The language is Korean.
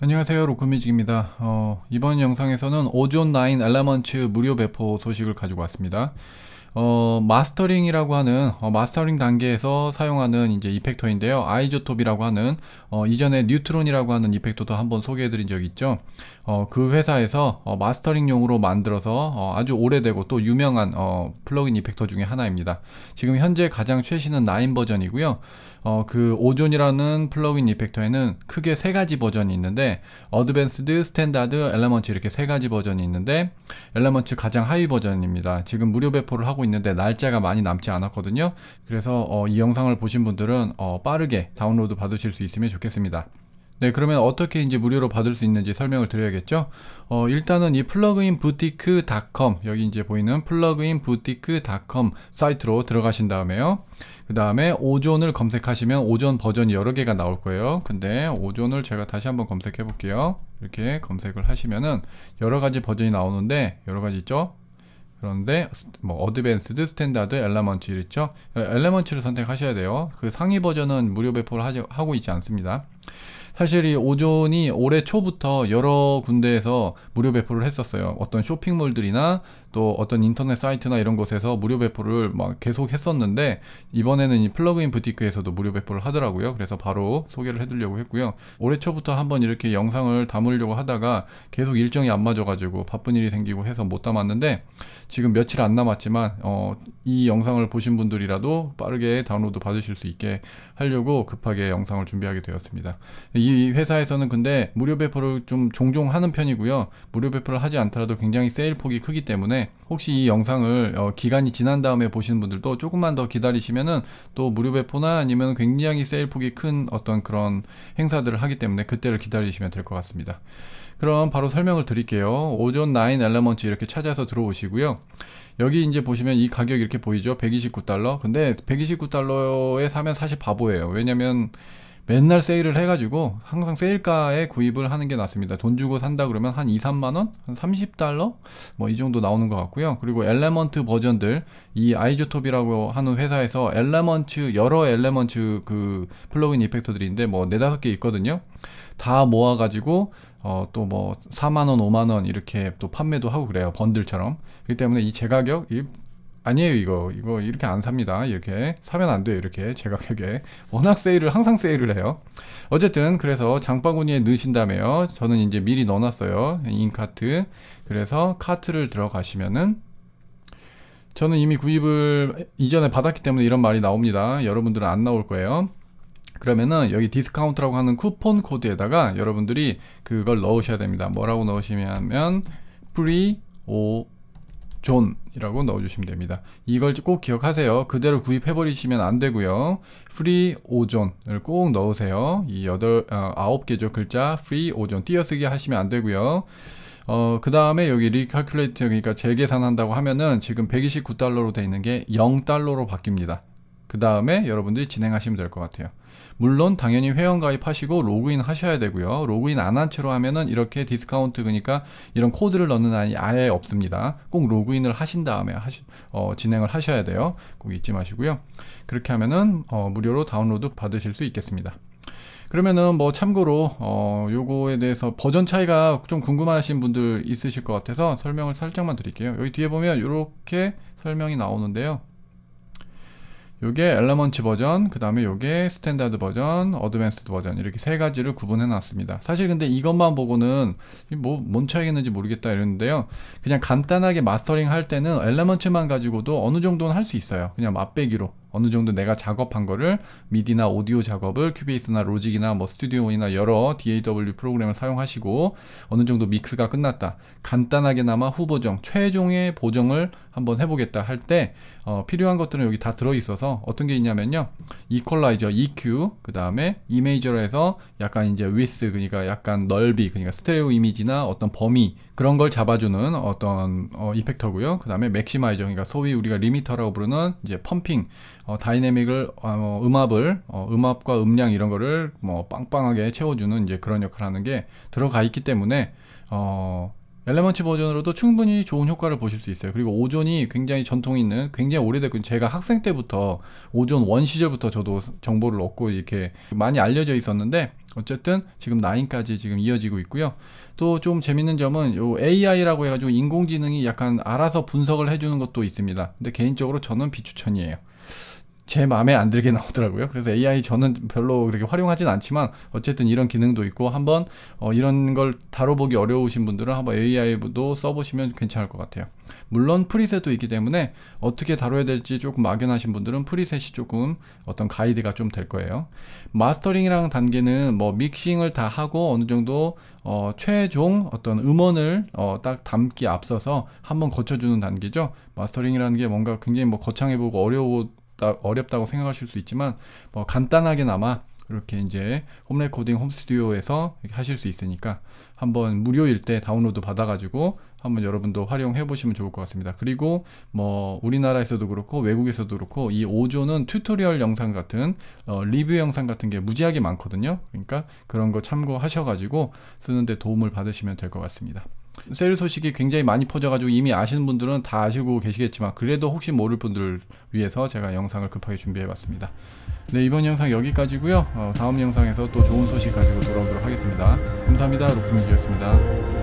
안녕하세요 로크뮤직입니다 어, 이번 영상에서는 오존9 엘라먼츠 무료 배포 소식을 가지고 왔습니다 어, 마스터링이라고 하는 어, 마스터링 단계에서 사용하는 이제 이펙터인데요. 아이조톱이라고 하는 어, 이전에 뉴트론이라고 하는 이펙터도 한번 소개해드린 적이 있죠. 어, 그 회사에서 어, 마스터링용으로 만들어서 어, 아주 오래되고 또 유명한 플러그인 이펙터 중에 하나입니다. 지금 현재 가장 최신은 9 버전이고요. 그 오존이라는 플러그인 이펙터에는 크게 세 가지 버전이 있는데 어드밴스드, 스탠다드, 엘레먼츠 이렇게 세 가지 버전이 있는데 엘레먼츠 가장 하위 버전입니다. 지금 무료 배포를 하고 있는 있는데 날짜가 많이 남지 않았거든요. 그래서 어, 이 영상을 보신 분들은 어, 빠르게 다운로드 받으실 수 있으면 좋겠습니다. 네 그러면 어떻게 이제 무료로 받을 수 있는지 설명을 드려야겠죠 어, 일단은 이 플러그인 부티크닷컴 여기 이제 보이는 플러그인 부티크닷컴 사이트로 들어가신 다음에요 그 다음에 오존을 검색하시면 오존 버전 이 여러 개가 나올 거예요 근데 오존을 제가 다시 한번 검색해 볼게요 이렇게 검색을 하시면은 여러 가지 버전이 나오는데 여러 가지 있죠 그런데 뭐 어드밴스드, 스탠다드, 엘레먼츠 있죠. 어, 엘레먼츠를 선택하셔야 돼요. 그 상위 버전은 무료 배포를 하지, 하고 있지 않습니다. 사실 이 오존이 올해 초부터 여러 군데에서 무료 배포를 했었어요. 어떤 쇼핑몰들이나 또 어떤 인터넷 사이트나 이런 곳에서 무료 배포를 막 계속 했었는데 이번에는 이 플러그인 부티크에서도 무료 배포를 하더라고요. 그래서 바로 소개를 해드리려고 했고요. 올해 초부터 한번 이렇게 영상을 담으려고 하다가 계속 일정이 안 맞아가지고 바쁜 일이 생기고 해서 못 담았는데 지금 며칠 안 남았지만 어, 이 영상을 보신 분들이라도 빠르게 다운로드 받으실 수 있게 하려고 급하게 영상을 준비하게 되었습니다. 이 회사에서는 근데 무료 배포를 좀 종종 하는 편이고요. 무료 배포를 하지 않더라도 굉장히 세일 폭이 크기 때문에 혹시 이 영상을 어, 기간이 지난 다음에 보시는 분들도 조금만 더 기다리시면은 또 무료 배포나 아니면 굉장히 세일 폭이 큰 어떤 그런 행사들을 하기 때문에 그때를 기다리시면 될 것 같습니다. 그럼 바로 설명을 드릴게요. 오존 9 엘레먼트 이렇게 찾아서 들어오시고요. 여기 이제 보시면 이 가격 이렇게 보이죠? 129달러. 근데 129달러에 사면 사실 바보예요. 왜냐면 맨날 세일을 해가지고 항상 세일가에 구입을 하는 게 낫습니다. 돈 주고 산다 그러면 한 2, 3만원? 한 30달러? 뭐 이 정도 나오는 것 같고요. 그리고 엘레먼트 버전들, 이 아이조톱이라고 하는 회사에서 엘레먼트, 여러 엘레먼트 그 플러그인 이펙터들인데 뭐 네다섯 개 있거든요. 다 모아가지고 어, 또뭐 4만원, 5만원 이렇게 또 판매도 하고 그래요. 번들처럼. 그렇기 때문에 이 제가격, 이 아니에요 이거 이거 이렇게 안 삽니다 이렇게 사면 안 돼요 이렇게 제각하게 워낙 세일을 항상 세일을 해요 어쨌든 그래서 장바구니에 넣으신다음에요 저는 이제 미리 넣어놨어요 인카트 그래서 카트를 들어가시면은 저는 이미 구입을 이전에 받았기 때문에 이런 말이 나옵니다 여러분들은 안 나올 거예요 그러면은 여기 디스카운트라고 하는 쿠폰 코드에다가 여러분들이 그걸 넣으셔야 됩니다 뭐라고 넣으시면 프리 오 존이라고 넣어주시면 됩니다. 이걸 꼭 기억하세요. 그대로 구입해버리시면 안 되고요. free 오존을 꼭 넣으세요. 이 여덟 어, 아홉 개죠 글자 free 오존 띄어쓰기 하시면 안 되고요. 어, 그 다음에 여기 리칼큘레이터 그러니까 재계산한다고 하면은 지금 129달러로 되어 있는 게 0달러로 바뀝니다. 그 다음에 여러분들이 진행하시면 될 것 같아요. 물론 당연히 회원 가입하시고 로그인 하셔야 되고요. 로그인 안 한 채로 하면은 이렇게 디스카운트 그니까 이런 코드를 넣는 안이 아예 없습니다. 꼭 로그인을 하신 다음에 하시, 어, 진행을 하셔야 돼요. 꼭 잊지 마시고요. 그렇게 하면은 어, 무료로 다운로드 받으실 수 있겠습니다. 그러면은 뭐 참고로 어 요거에 대해서 버전 차이가 좀 궁금하신 분들 있으실 것 같아서 설명을 살짝만 드릴게요 여기 뒤에 보면 이렇게 설명이 나오는데요 요게 엘레먼츠 버전, 그 다음에 요게 스탠다드 버전, 어드밴스드 버전 이렇게 세 가지를 구분해 놨습니다. 사실 근데 이것만 보고는 뭐뭔차이가있는지 모르겠다 이랬는데요 그냥 간단하게 마스터링 할 때는 엘레먼츠만 가지고도 어느 정도는 할 수 있어요. 그냥 맛배기로 어느 정도 내가 작업한 거를 미디나 오디오 작업을 큐베이스나 로직이나 뭐스튜디오이나 여러 DAW 프로그램을 사용하시고 어느 정도 믹스가 끝났다. 간단하게나마 후보정, 최종의 보정을 한번 해보겠다 할때 어, 필요한 것들은 여기 다 들어있어서 어떤 게 있냐면요 이퀄라이저 EQ 그 다음에 이메이저해서 약간 이제 위스 그러니까 약간 넓이 그러니까 스테레오 이미지나 어떤 범위 그런 걸 잡아주는 어떤 어, 이펙터고요 그 다음에 맥시마이저 그러니까 소위 우리가 리미터라고 부르는 이제 펌핑 어, 다이내믹을 어, 뭐 음압을 어, 음압과 음량 이런 거를 뭐 빵빵하게 채워주는 이제 그런 역할을 하는 게 들어가 있기 때문에 어, 엘레먼츠 버전으로도 충분히 좋은 효과를 보실 수 있어요. 그리고 오존이 굉장히 전통이 있는 굉장히 오래됐고 제가 학생 때부터 오존 원 시절부터 저도 정보를 얻고 이렇게 많이 알려져 있었는데 어쨌든 지금 9까지 지금 이어지고 있고요. 또 좀 재밌는 점은 요 AI라고 해가지고 인공지능이 약간 알아서 분석을 해주는 것도 있습니다. 근데 개인적으로 저는 비추천이에요. 제 마음에 안 들게 나오더라고요. 그래서 AI 저는 별로 그렇게 활용하진 않지만 어쨌든 이런 기능도 있고 한번 어 이런 걸 다뤄보기 어려우신 분들은 한번 AI도 써보시면 괜찮을 것 같아요. 물론 프리셋도 있기 때문에 어떻게 다뤄야 될지 조금 막연하신 분들은 프리셋이 조금 어떤 가이드가 좀 될 거예요. 마스터링이랑 단계는 뭐 믹싱을 다 하고 어느 정도 어 최종 어떤 음원을 어딱 담기 앞서서 한번 거쳐주는 단계죠. 마스터링이라는 게 뭔가 굉장히 뭐 거창해보고 어려워 어렵다고 생각하실 수 있지만 뭐 간단하게나마 이렇게 이제 홈레코딩 홈스튜디오에서 하실 수 있으니까 한번 무료일 때 다운로드 받아가지고 한번 여러분도 활용해 보시면 좋을 것 같습니다. 그리고 뭐 우리나라에서도 그렇고 외국에서도 그렇고 이 5조는 튜토리얼 영상 같은 어, 리뷰 영상 같은 게 무지하게 많거든요. 그러니까 그런 거 참고하셔가지고 쓰는데 도움을 받으시면 될 것 같습니다. 세일 소식이 굉장히 많이 퍼져가지고 이미 아시는 분들은 다 아시고 계시겠지만 그래도 혹시 모를 분들을 위해서 제가 영상을 급하게 준비해봤습니다. 네 이번 영상 여기까지고요. 어, 다음 영상에서 또 좋은 소식 가지고 돌아오도록 하겠습니다. 감사합니다. 로프뮤즈였습니다.